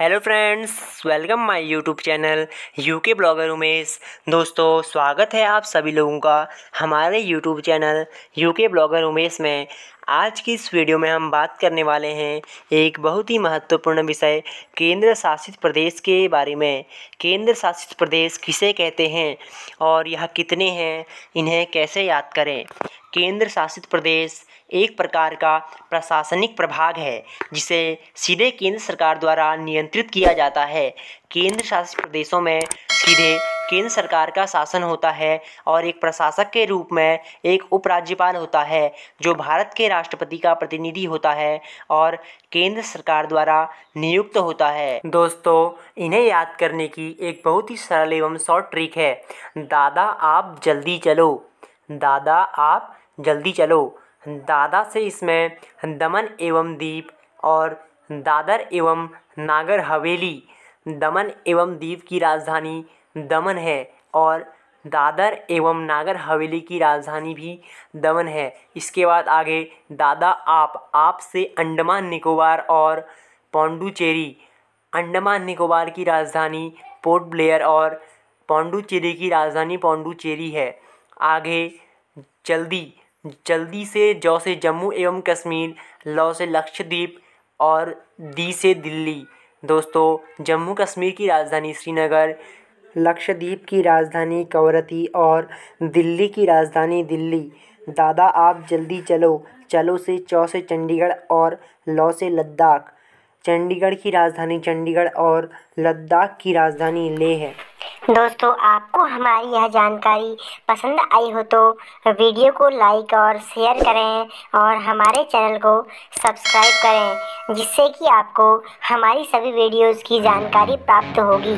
hello friends welcome my YouTube channel UK blogger Umesh दोस्तों स्वागत है आप सभी लोगों का हमारे YouTube channel UK blogger Umesh में आज की इस वीडियो में हम बात करने वाले हैं एक बहुत ही महत्वपूर्ण विषय केंद्र शासित प्रदेश के बारे में केंद्र शासित प्रदेश किसे कहते हैं और यह कितने हैं इन्हें कैसे याद करें केंद्र शासित प्रदेश एक प्रकार का प्रशासनिक प्रभाग है जिसे सीधे केंद्र सरकार द्वारा नियंत्रित किया जाता है केंद्र शासित प्रदेशों में सीधे केंद्र सरकार का शासन होता है और एक प्रशासक के रूप में एक उपराज्यपाल होता है जो भारत के राष्ट्रपति का प्रतिनिधि होता है और केंद्र सरकार द्वारा नियुक्त होता है दोस्तों इन्हें याद करने की एक बहुत ही सरल एवं शॉर्ट ट्रिक है दादा आप जल्दी चलो दादा आप जल्दी चलो दादा से इसमें दमन एवं दीप और दादर एवं नागर हवेली दमन एवं दीप की राजधानी दमन है और दादर एवं नागर हवेली की राजधानी भी दमन है इसके बाद आगे दादा आप आप से अंडमान निकोबार और पौंडुचेरी अंडमान निकोबार की राजधानी पोर्ट ब्लेयर और पौंडुचेरी की राजधानी पौंडुचेरी है आगे जल्दी जल्दी से जौ से जम्मू एवं कश्मीर लौ से लक्षद्वीप और दी से दिल्ली दोस्तों जम्मू कश्मीर की राजधानी श्रीनगर लक्षद्वीप की राजधानी कवरती और दिल्ली की राजधानी दिल्ली दादा आप जल्दी चलो चलो से चौ से चंडीगढ़ और लौ से लद्दाख चंडीगढ़ की राजधानी चंडीगढ़ और लद्दाख की राजधानी लेह है दोस्तों आपको हमारी यह जानकारी पसंद आई हो तो वीडियो को लाइक और शेयर करें और हमारे चैनल को सब्सक्राइब करें जिससे कि आपको हमारी सभी वीडियोस की जानकारी प्राप्त होगी